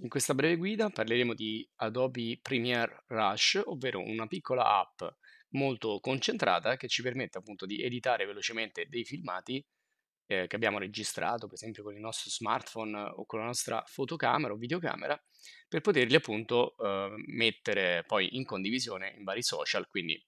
In questa breve guida parleremo di Adobe Premiere Rush, ovvero una piccola app molto concentrata che ci permette appunto di editare velocemente dei filmati eh, che abbiamo registrato, per esempio con il nostro smartphone eh, o con la nostra fotocamera o videocamera, per poterli appunto eh, mettere poi in condivisione in vari social, quindi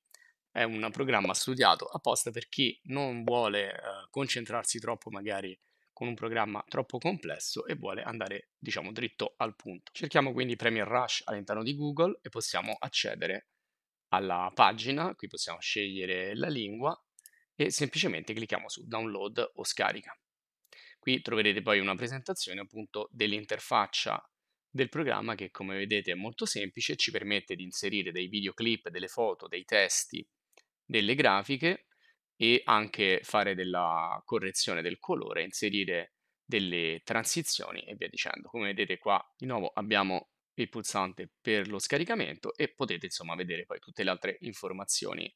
è un programma studiato apposta per chi non vuole eh, concentrarsi troppo magari con un programma troppo complesso e vuole andare, diciamo, dritto al punto. Cerchiamo quindi Premier Rush all'interno di Google e possiamo accedere alla pagina, qui possiamo scegliere la lingua e semplicemente clicchiamo su download o scarica. Qui troverete poi una presentazione appunto dell'interfaccia del programma che come vedete è molto semplice, ci permette di inserire dei videoclip, delle foto, dei testi, delle grafiche e anche fare della correzione del colore, inserire delle transizioni e via dicendo. Come vedete qua di nuovo abbiamo il pulsante per lo scaricamento e potete insomma vedere poi tutte le altre informazioni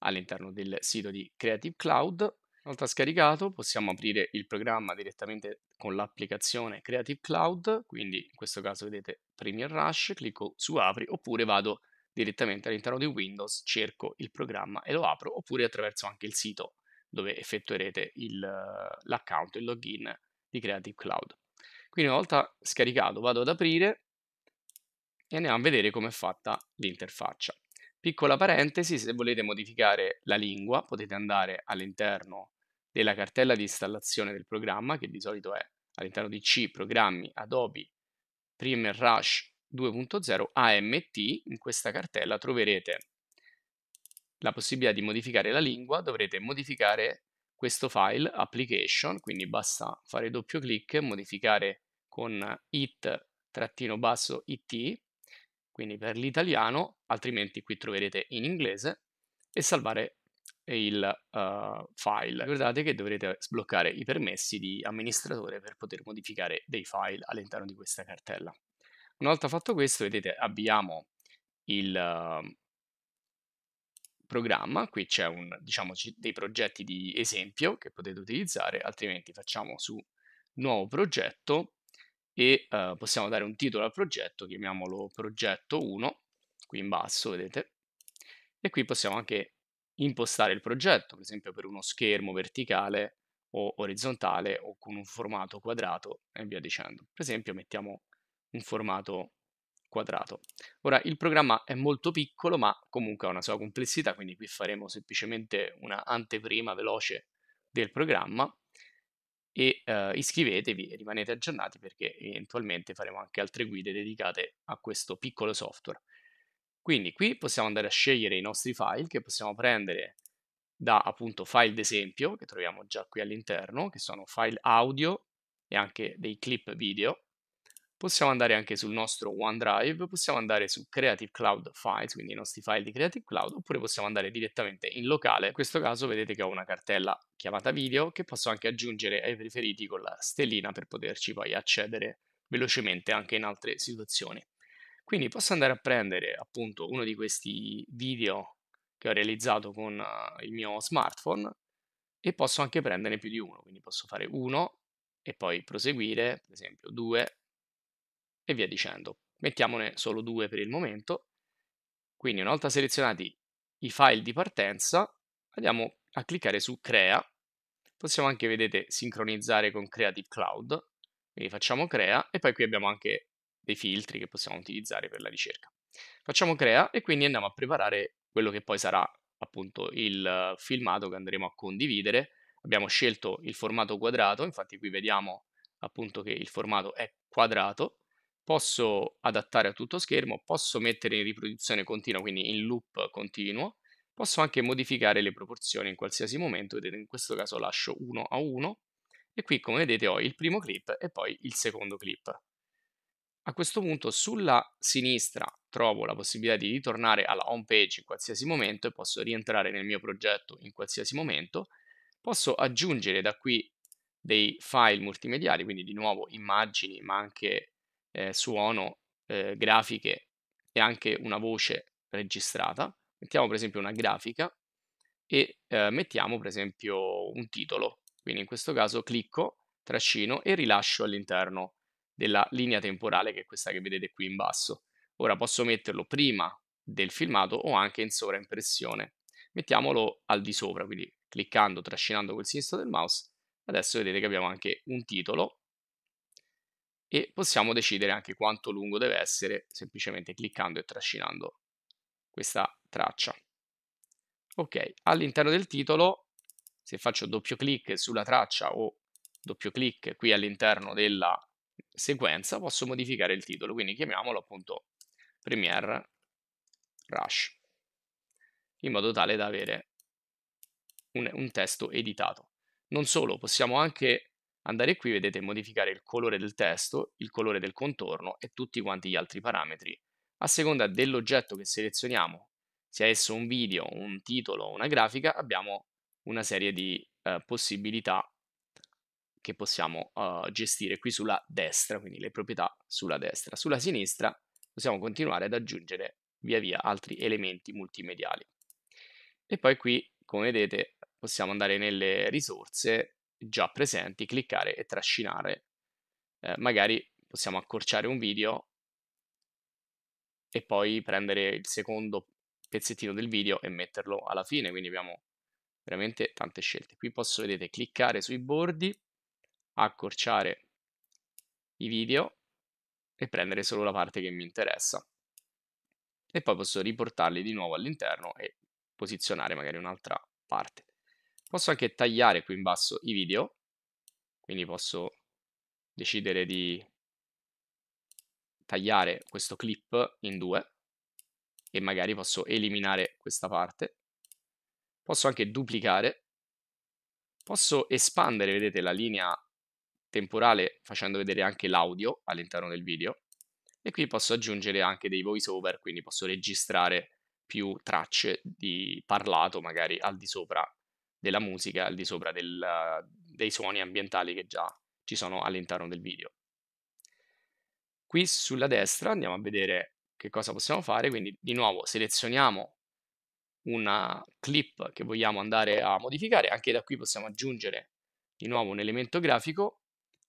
all'interno del sito di Creative Cloud. Una volta scaricato possiamo aprire il programma direttamente con l'applicazione Creative Cloud, quindi in questo caso vedete Premiere Rush, clicco su apri oppure vado direttamente all'interno di Windows, cerco il programma e lo apro, oppure attraverso anche il sito dove effettuerete il, l'account, il login di Creative Cloud. Quindi una volta scaricato vado ad aprire e andiamo a vedere come è fatta l'interfaccia. Piccola parentesi, se volete modificare la lingua potete andare all'interno della cartella di installazione del programma, che di solito è all'interno di C, programmi, Adobe, Premiere Rush 2.0 AMT, in questa cartella troverete la possibilità di modificare la lingua, dovrete modificare questo file application, quindi basta fare doppio clic, modificare con it it, quindi per l'italiano, altrimenti qui troverete in inglese, e salvare il uh, file. Ricordate che dovrete sbloccare i permessi di amministratore per poter modificare dei file all'interno di questa cartella. Una volta fatto questo, vedete, abbiamo il ehm, programma, qui c'è un, diciamo, dei progetti di esempio che potete utilizzare, altrimenti facciamo su nuovo progetto e eh, possiamo dare un titolo al progetto, chiamiamolo progetto 1, qui in basso, vedete, e qui possiamo anche impostare il progetto, per esempio per uno schermo verticale o orizzontale o con un formato quadrato e via dicendo. Per esempio mettiamo in formato quadrato. Ora il programma è molto piccolo ma comunque ha una sua complessità quindi qui faremo semplicemente una anteprima veloce del programma e eh, iscrivetevi e rimanete aggiornati perché eventualmente faremo anche altre guide dedicate a questo piccolo software. Quindi qui possiamo andare a scegliere i nostri file che possiamo prendere da appunto file d'esempio che troviamo già qui all'interno che sono file audio e anche dei clip video possiamo andare anche sul nostro OneDrive, possiamo andare su Creative Cloud Files, quindi i nostri file di Creative Cloud, oppure possiamo andare direttamente in locale. In questo caso vedete che ho una cartella chiamata video che posso anche aggiungere ai preferiti con la stellina per poterci poi accedere velocemente anche in altre situazioni. Quindi posso andare a prendere appunto uno di questi video che ho realizzato con eh, il mio smartphone e posso anche prenderne più di uno, quindi posso fare uno e poi proseguire, per esempio due e via dicendo. Mettiamone solo due per il momento. Quindi una volta selezionati i file di partenza, andiamo a cliccare su Crea. Possiamo anche, vedete, sincronizzare con Creative Cloud. Quindi facciamo Crea e poi qui abbiamo anche dei filtri che possiamo utilizzare per la ricerca. Facciamo Crea e quindi andiamo a preparare quello che poi sarà appunto il filmato che andremo a condividere. Abbiamo scelto il formato quadrato, infatti qui vediamo appunto che il formato è quadrato posso adattare a tutto schermo, posso mettere in riproduzione continua, quindi in loop continuo, posso anche modificare le proporzioni in qualsiasi momento, vedete in questo caso lascio 1 a 1 e qui come vedete ho il primo clip e poi il secondo clip. A questo punto sulla sinistra trovo la possibilità di ritornare alla home page in qualsiasi momento e posso rientrare nel mio progetto in qualsiasi momento. Posso aggiungere da qui dei file multimediali, quindi di nuovo immagini ma anche eh, suono, eh, grafiche e anche una voce registrata. Mettiamo per esempio una grafica e eh, mettiamo per esempio un titolo. Quindi in questo caso clicco, trascino e rilascio all'interno della linea temporale che è questa che vedete qui in basso. Ora posso metterlo prima del filmato o anche in sovraimpressione. Mettiamolo al di sopra, quindi cliccando, trascinando col sinistro del mouse, adesso vedete che abbiamo anche un titolo e possiamo decidere anche quanto lungo deve essere semplicemente cliccando e trascinando questa traccia. Ok, all'interno del titolo, se faccio doppio clic sulla traccia o doppio clic qui all'interno della sequenza, posso modificare il titolo, quindi chiamiamolo appunto Premiere Rush, in modo tale da avere un, un testo editato. Non solo, possiamo anche Andare qui vedete modificare il colore del testo, il colore del contorno e tutti quanti gli altri parametri. A seconda dell'oggetto che selezioniamo, sia esso un video, un titolo o una grafica, abbiamo una serie di eh, possibilità che possiamo eh, gestire qui sulla destra, quindi le proprietà sulla destra. Sulla sinistra possiamo continuare ad aggiungere via via altri elementi multimediali. E poi qui, come vedete, possiamo andare nelle risorse già presenti, cliccare e trascinare. Eh, magari possiamo accorciare un video e poi prendere il secondo pezzettino del video e metterlo alla fine, quindi abbiamo veramente tante scelte. Qui posso, vedete, cliccare sui bordi, accorciare i video e prendere solo la parte che mi interessa. E poi posso riportarli di nuovo all'interno e posizionare magari un'altra parte. Posso anche tagliare qui in basso i video, quindi posso decidere di tagliare questo clip in due e magari posso eliminare questa parte. Posso anche duplicare, posso espandere, vedete, la linea temporale facendo vedere anche l'audio all'interno del video e qui posso aggiungere anche dei voiceover, quindi posso registrare più tracce di parlato magari al di sopra della musica al di sopra del, dei suoni ambientali che già ci sono all'interno del video. Qui sulla destra andiamo a vedere che cosa possiamo fare, quindi di nuovo selezioniamo una clip che vogliamo andare a modificare, anche da qui possiamo aggiungere di nuovo un elemento grafico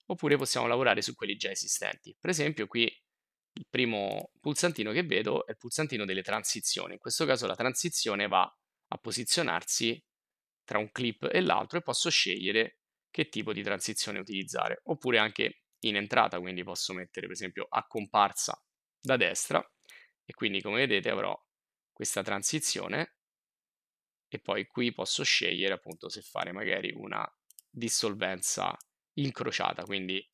oppure possiamo lavorare su quelli già esistenti. Per esempio qui il primo pulsantino che vedo è il pulsantino delle transizioni, in questo caso la transizione va a posizionarsi tra un clip e l'altro e posso scegliere che tipo di transizione utilizzare, oppure anche in entrata, quindi posso mettere per esempio a comparsa da destra e quindi come vedete avrò questa transizione e poi qui posso scegliere appunto se fare magari una dissolvenza incrociata, quindi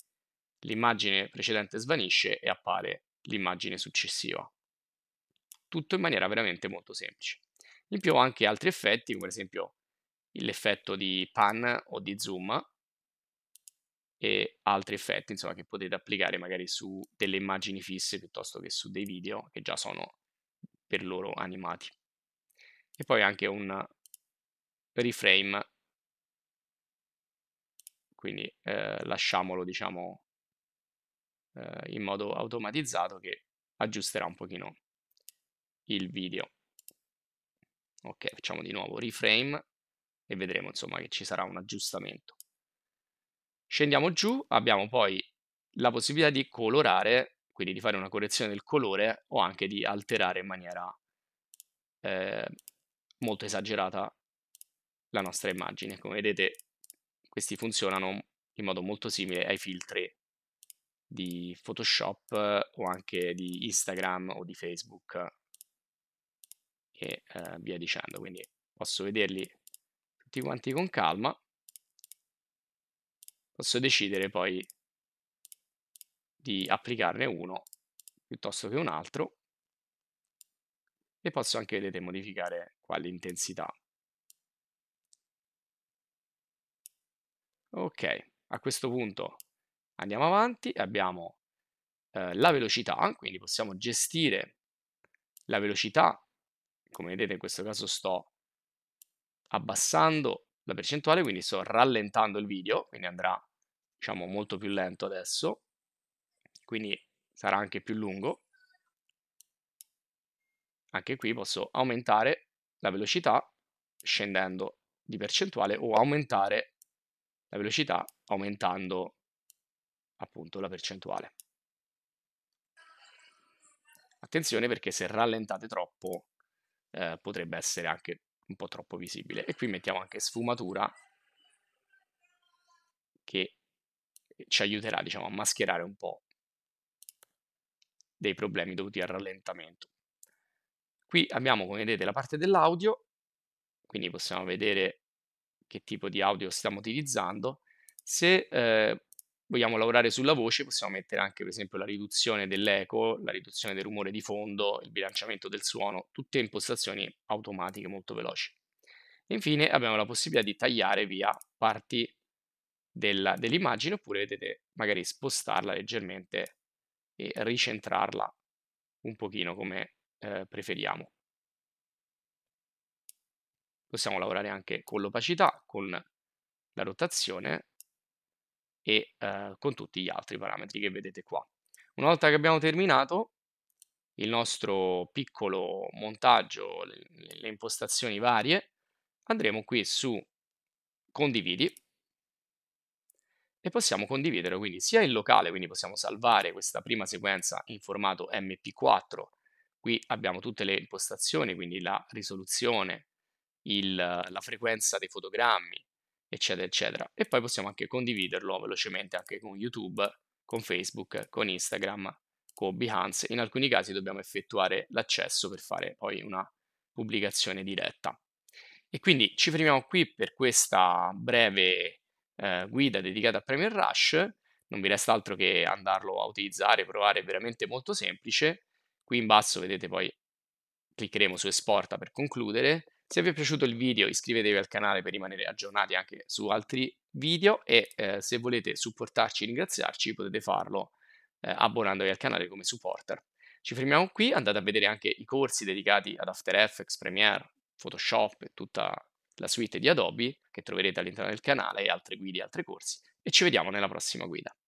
l'immagine precedente svanisce e appare l'immagine successiva. Tutto in maniera veramente molto semplice. In più ho anche altri effetti, come ad esempio l'effetto di pan o di zoom e altri effetti insomma, che potete applicare magari su delle immagini fisse piuttosto che su dei video che già sono per loro animati. E poi anche un reframe, quindi eh, lasciamolo diciamo eh, in modo automatizzato che aggiusterà un pochino il video. Ok, facciamo di nuovo reframe e vedremo insomma che ci sarà un aggiustamento. Scendiamo giù, abbiamo poi la possibilità di colorare, quindi di fare una correzione del colore o anche di alterare in maniera eh, molto esagerata la nostra immagine. Come vedete questi funzionano in modo molto simile ai filtri di Photoshop o anche di Instagram o di Facebook e eh, via dicendo. Quindi posso vederli tutti quanti con calma, posso decidere poi di applicarne uno piuttosto che un altro e posso anche, vedete, modificare qua l'intensità. Ok, a questo punto andiamo avanti, abbiamo eh, la velocità, quindi possiamo gestire la velocità, come vedete in questo caso sto abbassando la percentuale, quindi sto rallentando il video, quindi andrà diciamo molto più lento adesso, quindi sarà anche più lungo. Anche qui posso aumentare la velocità scendendo di percentuale o aumentare la velocità aumentando appunto la percentuale. Attenzione perché se rallentate troppo eh, potrebbe essere anche un po' troppo visibile. E qui mettiamo anche sfumatura che ci aiuterà diciamo, a mascherare un po' dei problemi dovuti al rallentamento. Qui abbiamo, come vedete, la parte dell'audio, quindi possiamo vedere che tipo di audio stiamo utilizzando. Se eh, vogliamo lavorare sulla voce, possiamo mettere anche per esempio la riduzione dell'eco, la riduzione del rumore di fondo, il bilanciamento del suono, tutte impostazioni automatiche molto veloci. Infine abbiamo la possibilità di tagliare via parti dell'immagine oppure vedete magari spostarla leggermente e ricentrarla un pochino come eh, preferiamo. Possiamo lavorare anche con l'opacità, con la rotazione e eh, con tutti gli altri parametri che vedete qua. Una volta che abbiamo terminato il nostro piccolo montaggio, le, le impostazioni varie, andremo qui su condividi e possiamo condividere quindi sia il locale, quindi possiamo salvare questa prima sequenza in formato mp4, qui abbiamo tutte le impostazioni, quindi la risoluzione, il, la frequenza dei fotogrammi, eccetera, eccetera. E poi possiamo anche condividerlo velocemente anche con YouTube, con Facebook, con Instagram, con Behance. In alcuni casi dobbiamo effettuare l'accesso per fare poi una pubblicazione diretta. E quindi ci fermiamo qui per questa breve eh, guida dedicata a Premier Rush. Non vi resta altro che andarlo a utilizzare, provare, è veramente molto semplice. Qui in basso vedete poi cliccheremo su esporta per concludere se vi è piaciuto il video iscrivetevi al canale per rimanere aggiornati anche su altri video e eh, se volete supportarci e ringraziarci potete farlo eh, abbonandovi al canale come supporter. Ci fermiamo qui, andate a vedere anche i corsi dedicati ad After Effects, Premiere, Photoshop e tutta la suite di Adobe che troverete all'interno del canale e altre guide e altri corsi e ci vediamo nella prossima guida.